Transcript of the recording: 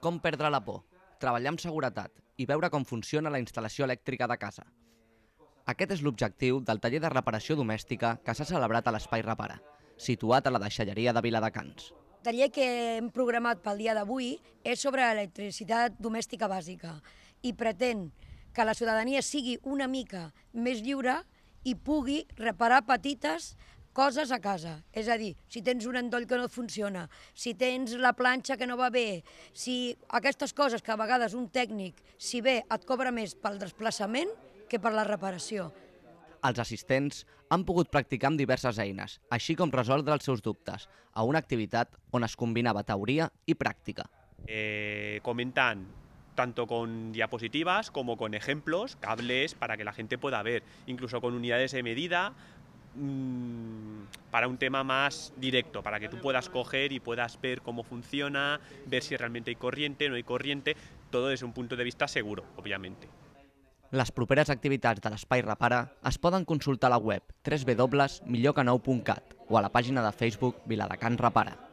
Com perdre la por, treballar amb seguretat i veure com funciona la instal·lació elèctrica de casa. Aquest és l'objectiu del taller de reparació domèstica que s'ha celebrat a l'Espai Repara, situat a la deixalleria de Viladecans. El taller que hem programat pel dia d'avui és sobre electricitat domèstica bàsica i pretén que la ciutadania sigui una mica més lliure i pugui reparar petites coses a casa. És a dir, si tens un endoll que no funciona, si tens la planxa que no va bé, si aquestes coses que a vegades un tècnic, si bé et cobra més pel desplaçament que per la reparació. Els assistents han pogut practicar amb diverses eines, així com resoldre els seus dubtes, a una activitat on es combinava teoria i pràctica. Eh, comentant tanto con diapositivas como con ejemplos, cables para que la gente pueda ver, incluso con unidades de medida, mmm, para un tema más directo, para que tú puedas coger y puedas ver cómo funciona, ver si realmente hay corriente, no hay corriente, todo desde un punto de vista seguro, obviamente. Les properes activitats de l'Espai Repara es poden consultar a la web www.millorcanou.cat o a la pàgina de Facebook Viladecans Repara.